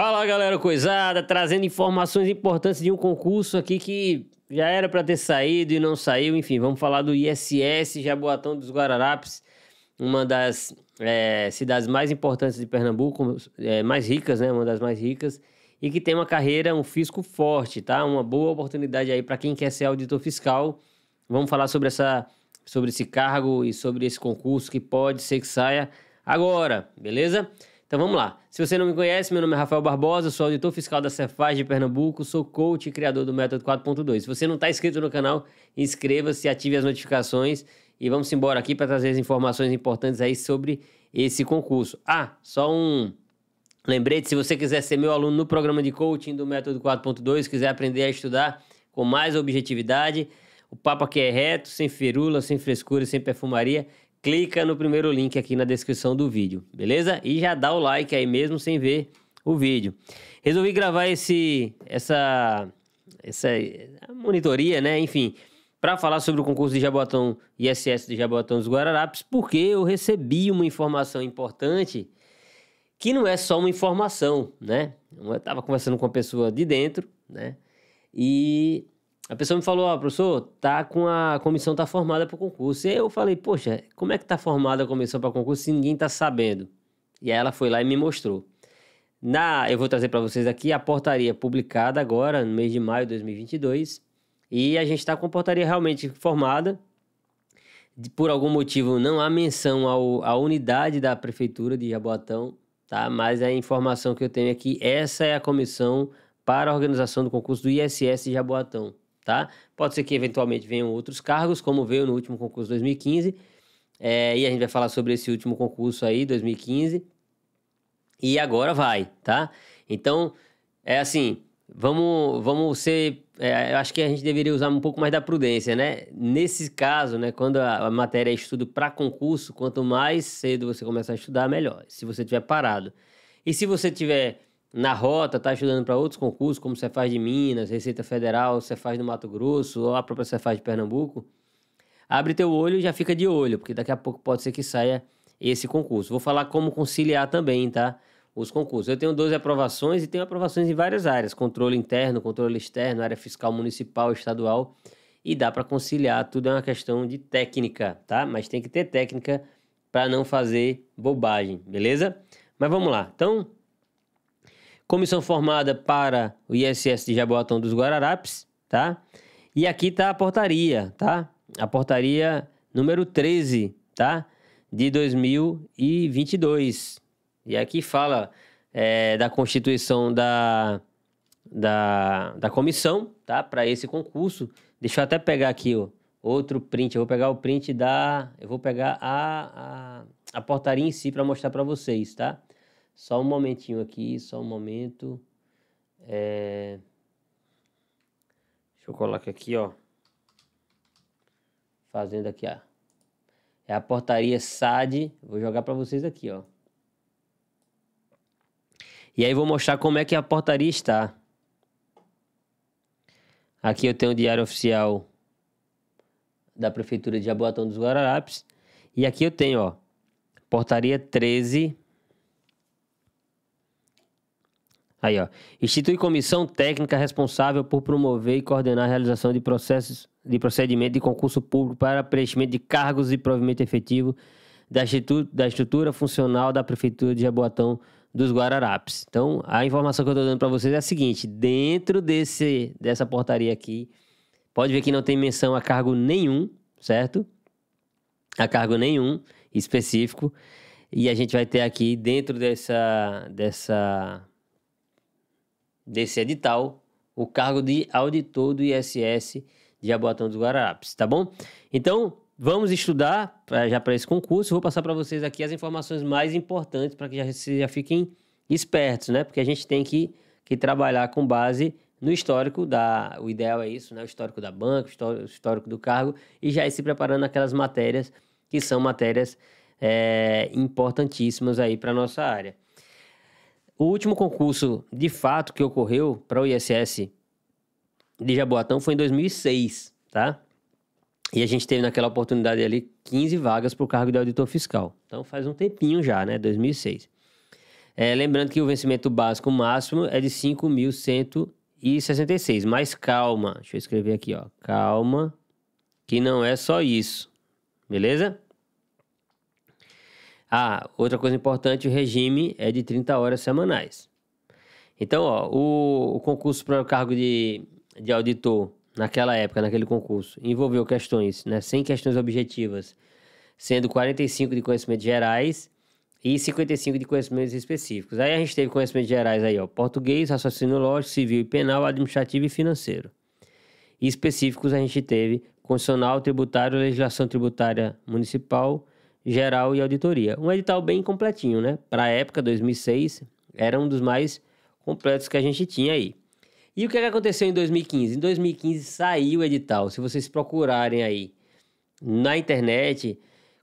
Fala galera coisada, trazendo informações importantes de um concurso aqui que já era para ter saído e não saiu. Enfim, vamos falar do ISS Jaboatão dos Guararapes, uma das é, cidades mais importantes de Pernambuco, é, mais ricas, né? Uma das mais ricas e que tem uma carreira, um fisco forte, tá? Uma boa oportunidade aí para quem quer ser auditor fiscal. Vamos falar sobre essa, sobre esse cargo e sobre esse concurso que pode ser que saia agora, beleza? Então vamos lá. Se você não me conhece, meu nome é Rafael Barbosa, sou auditor fiscal da Cefaz de Pernambuco, sou coach e criador do Método 4.2. Se você não está inscrito no canal, inscreva-se, ative as notificações e vamos embora aqui para trazer as informações importantes aí sobre esse concurso. Ah, só um lembrete, se você quiser ser meu aluno no programa de coaching do Método 4.2, quiser aprender a estudar com mais objetividade, o papo aqui é reto, sem ferula, sem frescura, sem perfumaria clica no primeiro link aqui na descrição do vídeo, beleza? E já dá o like aí mesmo sem ver o vídeo. Resolvi gravar esse essa essa monitoria, né? Enfim, para falar sobre o concurso de Jabotão, ISS de Jabotão dos Guararapes, porque eu recebi uma informação importante que não é só uma informação, né? Eu estava conversando com uma pessoa de dentro, né? E a pessoa me falou, ó, oh, professor, tá com a, comissão tá formada para o concurso. E eu falei, poxa, como é que tá formada a comissão para concurso se ninguém tá sabendo? E aí ela foi lá e me mostrou. Na, eu vou trazer para vocês aqui a portaria publicada agora no mês de maio de 2022 e a gente está com a portaria realmente formada. Por algum motivo não há menção ao, à unidade da prefeitura de Jaboatão, tá? Mas a informação que eu tenho aqui, é essa é a comissão para a organização do concurso do ISS de Jaboatão, tá? Pode ser que eventualmente venham outros cargos, como veio no último concurso 2015, é, e a gente vai falar sobre esse último concurso aí, 2015, e agora vai, tá? Então, é assim, vamos, vamos ser. É, eu acho que a gente deveria usar um pouco mais da prudência, né? Nesse caso, né, quando a, a matéria é estudo para concurso, quanto mais cedo você começar a estudar, melhor. Se você tiver parado. E se você tiver na rota, tá ajudando para outros concursos, como você faz de Minas, Receita Federal, você faz do Mato Grosso, ou a própria você faz de Pernambuco, abre teu olho e já fica de olho, porque daqui a pouco pode ser que saia esse concurso. Vou falar como conciliar também, tá? Os concursos. Eu tenho 12 aprovações e tenho aprovações em várias áreas: controle interno, controle externo, área fiscal municipal, estadual. E dá para conciliar, tudo é uma questão de técnica, tá? Mas tem que ter técnica para não fazer bobagem, beleza? Mas vamos lá. Então, comissão formada para o ISS de Jaboatão dos Guararapes, tá? E aqui tá a portaria, tá? A portaria número 13, tá? De 2022. E aqui fala é, da constituição da, da, da comissão, tá? Para esse concurso. Deixa eu até pegar aqui, ó, outro print. Eu vou pegar o print da... Eu vou pegar a, a, a portaria em si para mostrar para vocês, tá? Só um momentinho aqui, só um momento. É... Deixa eu colocar aqui, ó. Fazendo aqui, ó. É a portaria SAD. Vou jogar para vocês aqui, ó. E aí vou mostrar como é que a portaria está. Aqui eu tenho o diário oficial da Prefeitura de Jaboatão dos Guararapes. E aqui eu tenho, ó, portaria 13 Aí, ó. Institui comissão técnica responsável por promover e coordenar a realização de processos de procedimento de concurso público para preenchimento de cargos e provimento efetivo da, da estrutura funcional da Prefeitura de Jaboatão dos Guararapes. Então, a informação que eu estou dando para vocês é a seguinte: dentro desse, dessa portaria aqui, pode ver que não tem menção a cargo nenhum, certo? A cargo nenhum específico. E a gente vai ter aqui dentro dessa, dessa desse edital o cargo de auditor do ISS de Jaboatão dos Guararapes, tá bom? Então, vamos estudar pra, já para esse concurso. Vou passar para vocês aqui as informações mais importantes para que já, vocês já fiquem espertos, né? Porque a gente tem que, que trabalhar com base no histórico da. O ideal é isso, né? O histórico da banca, o histórico do cargo, e já ir se preparando aquelas matérias que são matérias é, importantíssimas aí para nossa área. O último concurso, de fato, que ocorreu para o ISS de Jaboatão foi em 2006, tá? E a gente teve naquela oportunidade ali 15 vagas para o cargo de auditor fiscal. Então faz um tempinho já, né? 2006. É, lembrando que o vencimento básico máximo é de 5.166. Mas calma, deixa eu escrever aqui, ó. Calma, que não é só isso. Beleza? Ah, outra coisa importante, o regime é de 30 horas semanais. Então, ó, o, o concurso para o cargo de, de auditor naquela época, naquele concurso, envolveu questões, né, 100 questões objetivas, sendo 45 de conhecimentos gerais e 55 de conhecimentos específicos. Aí a gente teve conhecimentos gerais aí, ó, português, raciocínio lógico, civil e penal, administrativo e financeiro. E específicos a gente teve constitucional, tributário, legislação tributária municipal, geral e auditoria. Um edital bem completinho, né? Para a época, 2006, era um dos mais completos que a gente tinha aí. E o que, é aconteceu em 2015? Em 2015 saiu o edital. Se vocês procurarem aí na internet,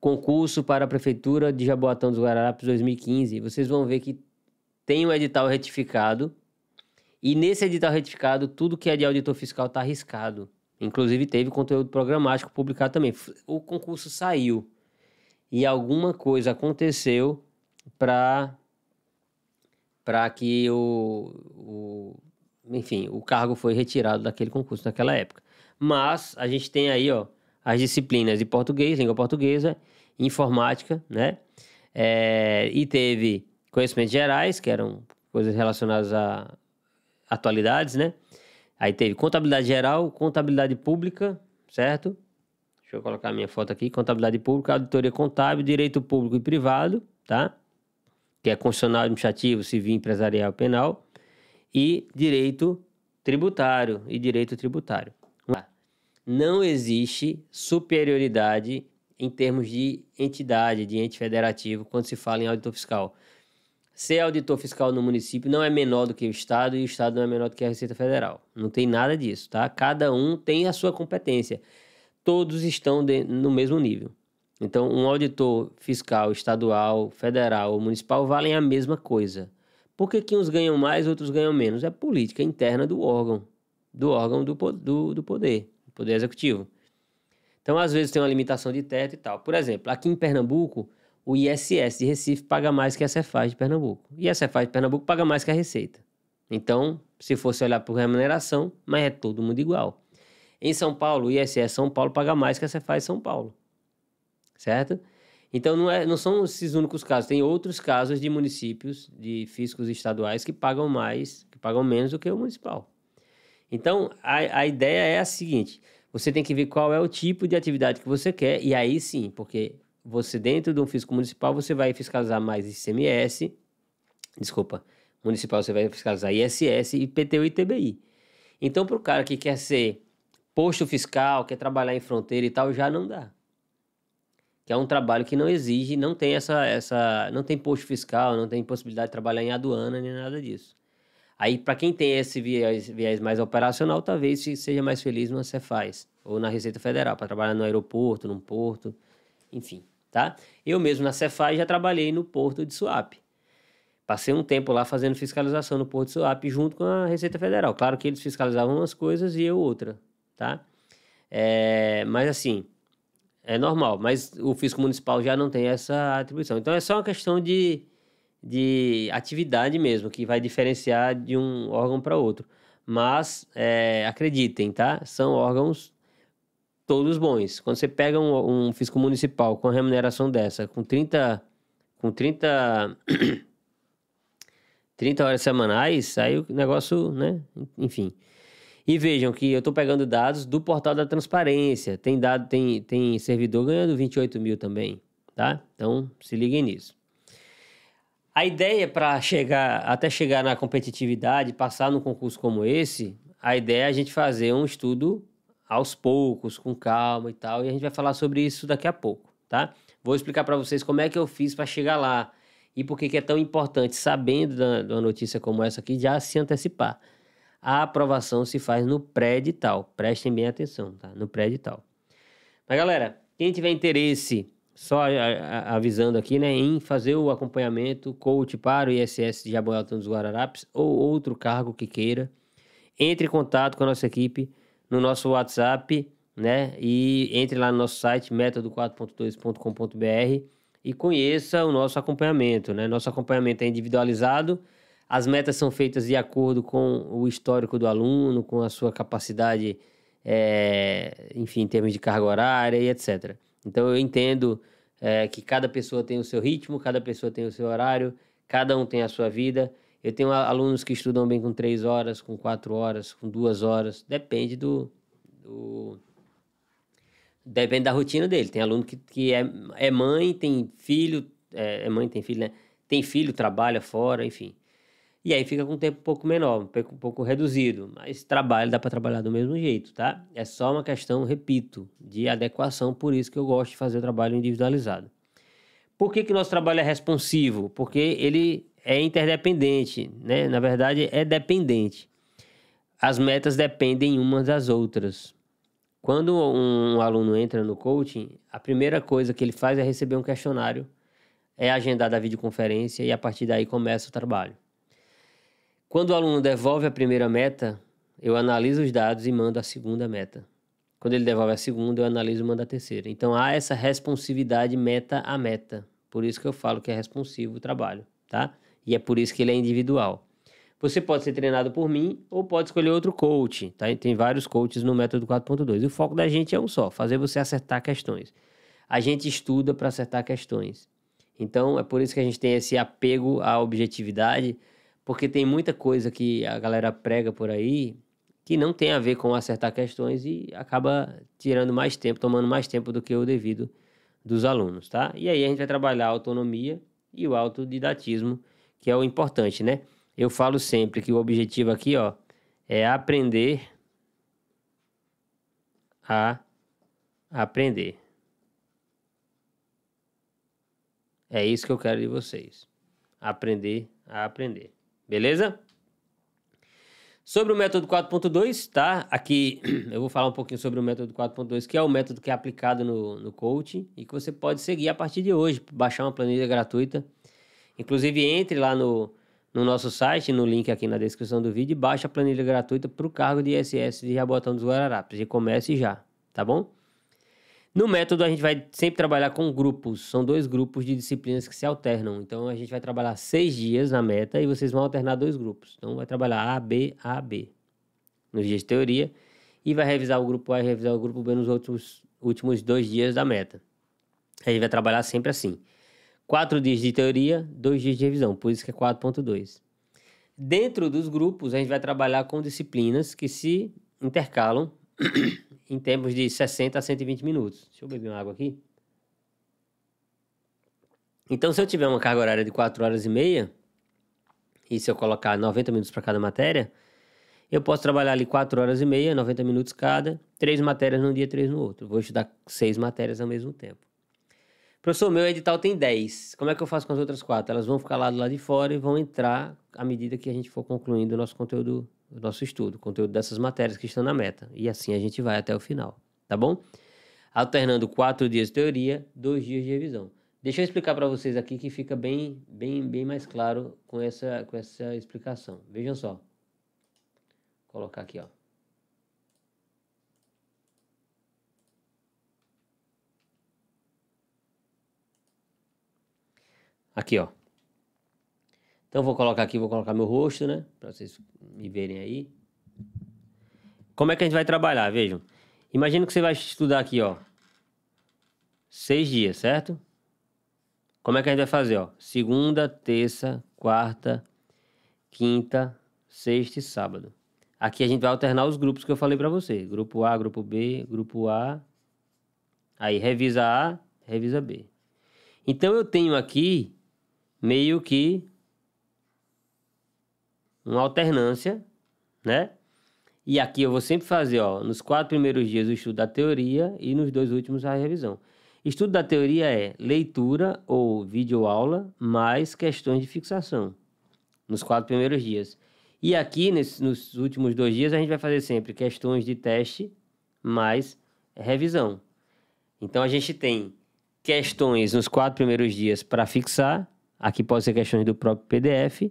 concurso para a Prefeitura de Jaboatão dos Guararapes 2015, vocês vão ver que tem um edital retificado. E nesse edital retificado, tudo que é de auditor fiscal está arriscado. Inclusive, teve conteúdo programático publicado também. O concurso saiu e alguma coisa aconteceu para para que o, o enfim o cargo foi retirado daquele concurso naquela época mas a gente tem aí ó as disciplinas de português língua portuguesa informática né é, e teve conhecimentos gerais que eram coisas relacionadas a atualidades né aí teve contabilidade geral contabilidade pública certo Deixa eu colocar minha foto aqui. Contabilidade pública, auditoria contábil, direito público e privado, tá? Que é constitucional, administrativo, civil, empresarial, penal. E direito tributário e direito tributário. Não existe superioridade em termos de entidade, de ente federativo, quando se fala em auditor fiscal. Ser auditor fiscal no município não é menor do que o Estado e o Estado não é menor do que a Receita Federal. Não tem nada disso, tá? Cada um tem a sua competência todos estão de, no mesmo nível. Então, um auditor fiscal, estadual, federal ou municipal valem a mesma coisa. Por que, que uns ganham mais, outros ganham menos? É política interna do órgão, do órgão do, do, do poder, do poder executivo. Então, às vezes tem uma limitação de teto e tal. Por exemplo, aqui em Pernambuco, o ISS de Recife paga mais que a Cefaz de Pernambuco. E a Cefaz de Pernambuco paga mais que a Receita. Então, se fosse olhar por remuneração, mas é todo mundo igual. Em São Paulo, o ISS São Paulo paga mais que a Cefaz São Paulo. Certo? Então, não, é, não são esses únicos casos. Tem outros casos de municípios, de fiscos estaduais, que pagam mais, que pagam menos do que o municipal. Então, a, a ideia é a seguinte: você tem que ver qual é o tipo de atividade que você quer, e aí sim, porque você, dentro de um fisco municipal, você vai fiscalizar mais ICMS, desculpa, municipal você vai fiscalizar ISS, IPTU e TBI. Então, para o cara que quer ser posto fiscal, quer trabalhar em fronteira e tal, já não dá. Que é um trabalho que não exige, não tem essa, essa, não tem posto fiscal, não tem possibilidade de trabalhar em aduana nem nada disso. Aí, para quem tem esse viés, viés, mais operacional, talvez seja mais feliz no Cefaz ou na Receita Federal, para trabalhar no aeroporto, num porto, enfim, tá? Eu mesmo na Cefaz já trabalhei no porto de Suape. Passei um tempo lá fazendo fiscalização no porto de Suape junto com a Receita Federal. Claro que eles fiscalizavam umas coisas e eu outra, tá? É, mas assim, é normal, mas o fisco municipal já não tem essa atribuição. Então é só uma questão de, de atividade mesmo, que vai diferenciar de um órgão para outro. Mas é, acreditem, tá? São órgãos todos bons. Quando você pega um, um fisco municipal com a remuneração dessa, com 30 com 30 30 horas semanais, aí o negócio, né? Enfim. E vejam que eu estou pegando dados do portal da transparência. Tem dado, tem, tem servidor ganhando 28 mil também, tá? Então se liguem nisso. A ideia para chegar até chegar na competitividade, passar num concurso como esse, a ideia é a gente fazer um estudo aos poucos, com calma e tal, e a gente vai falar sobre isso daqui a pouco, tá? Vou explicar para vocês como é que eu fiz para chegar lá e por que, que é tão importante, sabendo de uma notícia como essa aqui, já se antecipar a aprovação se faz no pré-edital. Prestem bem atenção, tá? No pré-edital. Mas galera, quem tiver interesse, só avisando aqui, né, em fazer o acompanhamento coach para o ISS de Jaboatão dos Guararapes ou outro cargo que queira, entre em contato com a nossa equipe no nosso WhatsApp, né, e entre lá no nosso site método4.2.com.br e conheça o nosso acompanhamento, né? Nosso acompanhamento é individualizado as metas são feitas de acordo com o histórico do aluno, com a sua capacidade, é, enfim, em termos de carga horária e etc. Então eu entendo é, que cada pessoa tem o seu ritmo, cada pessoa tem o seu horário, cada um tem a sua vida. Eu tenho alunos que estudam bem com três horas, com quatro horas, com duas horas, depende do, do depende da rotina dele. Tem aluno que, que é, é mãe, tem filho, é, é mãe, tem filho, né? Tem filho, trabalha fora, enfim. E aí fica com um tempo um pouco menor, um pouco reduzido, mas trabalho dá para trabalhar do mesmo jeito, tá? É só uma questão, repito, de adequação, por isso que eu gosto de fazer o trabalho individualizado. Por que, que nosso trabalho é responsivo? Porque ele é interdependente, né? Na verdade, é dependente. As metas dependem umas das outras. Quando um aluno entra no coaching, a primeira coisa que ele faz é receber um questionário, é agendar da videoconferência e a partir daí começa o trabalho. Quando o aluno devolve a primeira meta, eu analiso os dados e mando a segunda meta. Quando ele devolve a segunda, eu analiso e mando a terceira. Então há essa responsividade meta a meta. Por isso que eu falo que é responsivo o trabalho, tá? E é por isso que ele é individual. Você pode ser treinado por mim ou pode escolher outro coach, tá? Tem vários coaches no método 4.2. O foco da gente é um só, fazer você acertar questões. A gente estuda para acertar questões. Então é por isso que a gente tem esse apego à objetividade porque tem muita coisa que a galera prega por aí que não tem a ver com acertar questões e acaba tirando mais tempo, tomando mais tempo do que o devido dos alunos, tá? E aí a gente vai trabalhar a autonomia e o autodidatismo, que é o importante, né? Eu falo sempre que o objetivo aqui, ó, é aprender a aprender. É isso que eu quero de vocês. Aprender a aprender beleza? Sobre o método 4.2, tá? Aqui eu vou falar um pouquinho sobre o método 4.2, que é o método que é aplicado no, no coaching e que você pode seguir a partir de hoje, baixar uma planilha gratuita. Inclusive, entre lá no, no nosso site, no link aqui na descrição do vídeo, e baixa a planilha gratuita para o cargo de ISS de Jabotão dos Guararapes. E comece já, tá bom? No método, a gente vai sempre trabalhar com grupos. São dois grupos de disciplinas que se alternam. Então, a gente vai trabalhar seis dias na meta e vocês vão alternar dois grupos. Então, vai trabalhar A, B, A, B nos dias de teoria e vai revisar o grupo A e revisar o grupo B nos outros últimos dois dias da meta. A gente vai trabalhar sempre assim. Quatro dias de teoria, dois dias de revisão. Por isso que é 4.2. Dentro dos grupos, a gente vai trabalhar com disciplinas que se intercalam em tempos de 60 a 120 minutos. Deixa eu beber uma água aqui. Então, se eu tiver uma carga horária de 4 horas e meia, e se eu colocar 90 minutos para cada matéria, eu posso trabalhar ali 4 horas e meia, 90 minutos cada, três matérias num dia, três no outro. Vou estudar seis matérias ao mesmo tempo. Professor, meu edital tem 10. Como é que eu faço com as outras quatro? Elas vão ficar lá do lado de fora e vão entrar à medida que a gente for concluindo o nosso conteúdo o nosso estudo, o conteúdo dessas matérias que estão na meta. E assim a gente vai até o final, tá bom? Alternando quatro dias de teoria, dois dias de revisão. Deixa eu explicar para vocês aqui que fica bem, bem, bem mais claro com essa, com essa explicação. Vejam só. Vou colocar aqui, ó. Aqui, ó. Então, vou colocar aqui, vou colocar meu rosto, né? Para vocês me verem aí. Como é que a gente vai trabalhar? Vejam. Imagina que você vai estudar aqui, ó. Seis dias, certo? Como é que a gente vai fazer, ó? Segunda, terça, quarta, quinta, sexta e sábado. Aqui a gente vai alternar os grupos que eu falei para você. Grupo A, grupo B, grupo A. Aí revisa A, revisa B. Então eu tenho aqui meio que uma alternância, né? E aqui eu vou sempre fazer, ó, nos quatro primeiros dias o estudo da teoria e nos dois últimos a revisão. Estudo da teoria é leitura ou videoaula mais questões de fixação, nos quatro primeiros dias. E aqui, nesse, nos últimos dois dias, a gente vai fazer sempre questões de teste mais revisão. Então a gente tem questões nos quatro primeiros dias para fixar, aqui pode ser questões do próprio PDF,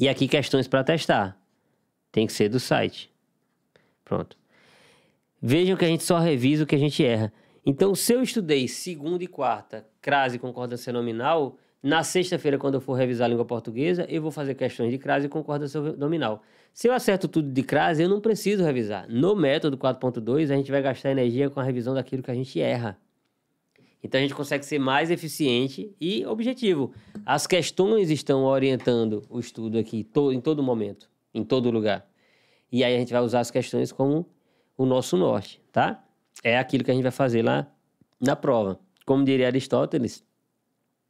e aqui questões para testar. Tem que ser do site. Pronto. Vejam que a gente só revisa o que a gente erra. Então, se eu estudei segunda e quarta, crase e concordância nominal, na sexta-feira, quando eu for revisar a língua portuguesa, eu vou fazer questões de crase e concordância nominal. Se eu acerto tudo de crase, eu não preciso revisar. No método 4.2, a gente vai gastar energia com a revisão daquilo que a gente erra. Então a gente consegue ser mais eficiente e objetivo. As questões estão orientando o estudo aqui em todo momento, em todo lugar. E aí a gente vai usar as questões como o nosso norte, tá? É aquilo que a gente vai fazer lá na prova. Como diria Aristóteles,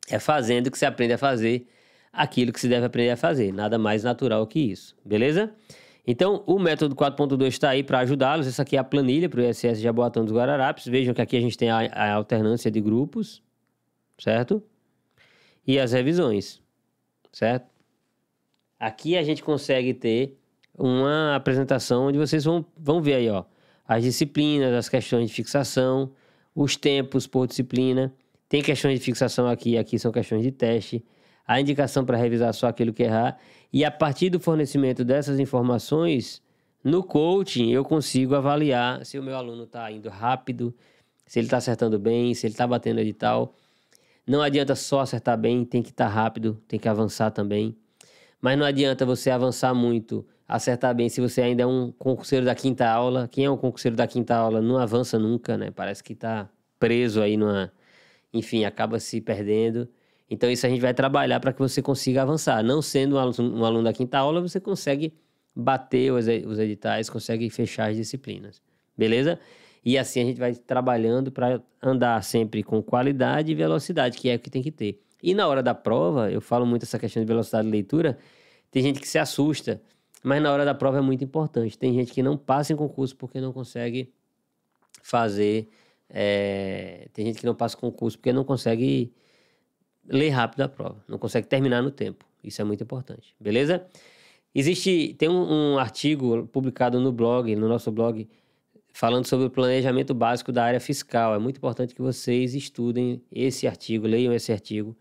é fazendo que se aprende a fazer aquilo que se deve aprender a fazer. Nada mais natural que isso, beleza? Então, o método 4.2 está aí para ajudá-los. Essa aqui é a planilha para o ISS Jaboatão dos Guararapes. Vejam que aqui a gente tem a, a alternância de grupos, certo? E as revisões, certo? Aqui a gente consegue ter uma apresentação onde vocês vão, vão ver aí, ó, as disciplinas, as questões de fixação, os tempos por disciplina. Tem questões de fixação aqui, aqui são questões de teste a indicação para revisar só aquilo que errar, e a partir do fornecimento dessas informações, no coaching eu consigo avaliar se o meu aluno está indo rápido, se ele está acertando bem, se ele está batendo edital. Não adianta só acertar bem, tem que estar tá rápido, tem que avançar também. Mas não adianta você avançar muito, acertar bem, se você ainda é um concurseiro da quinta aula. Quem é um concurseiro da quinta aula não avança nunca, né? Parece que está preso aí numa. Enfim, acaba se perdendo. Então, isso a gente vai trabalhar para que você consiga avançar. Não sendo um aluno, um aluno da quinta aula, você consegue bater os editais, consegue fechar as disciplinas. Beleza? E assim a gente vai trabalhando para andar sempre com qualidade e velocidade, que é o que tem que ter. E na hora da prova, eu falo muito essa questão de velocidade de leitura, tem gente que se assusta, mas na hora da prova é muito importante. Tem gente que não passa em concurso porque não consegue fazer. É... Tem gente que não passa concurso porque não consegue ler rápido a prova, não consegue terminar no tempo. Isso é muito importante, beleza? Existe, tem um, um artigo publicado no blog, no nosso blog, falando sobre o planejamento básico da área fiscal. É muito importante que vocês estudem esse artigo, leiam esse artigo,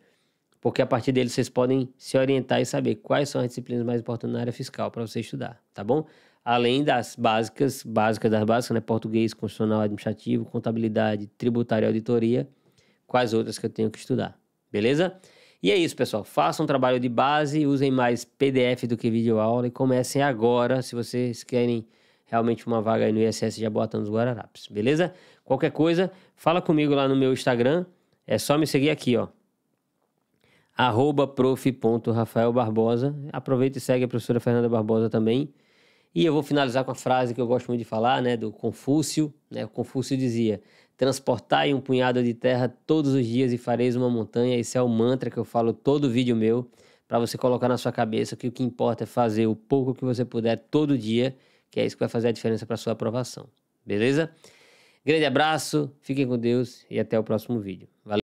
porque a partir dele vocês podem se orientar e saber quais são as disciplinas mais importantes na área fiscal para você estudar, tá bom? Além das básicas, básicas das básicas, né? Português, constitucional, administrativo, contabilidade, tributária e auditoria, quais outras que eu tenho que estudar? Beleza? E é isso, pessoal. Façam um trabalho de base, usem mais PDF do que vídeo aula e comecem agora, se vocês querem realmente uma vaga aí no ISS já botando os Guararapes, beleza? Qualquer coisa, fala comigo lá no meu Instagram, é só me seguir aqui, ó. Arroba prof.rafaelbarbosa. Aproveita e segue a professora Fernanda Barbosa também. E eu vou finalizar com a frase que eu gosto muito de falar, né, do Confúcio. Né? O Confúcio dizia: Transportai um punhado de terra todos os dias e fareis uma montanha. Esse é o mantra que eu falo todo vídeo meu, para você colocar na sua cabeça que o que importa é fazer o pouco que você puder todo dia, que é isso que vai fazer a diferença para sua aprovação. Beleza? Grande abraço, fiquem com Deus e até o próximo vídeo. Valeu!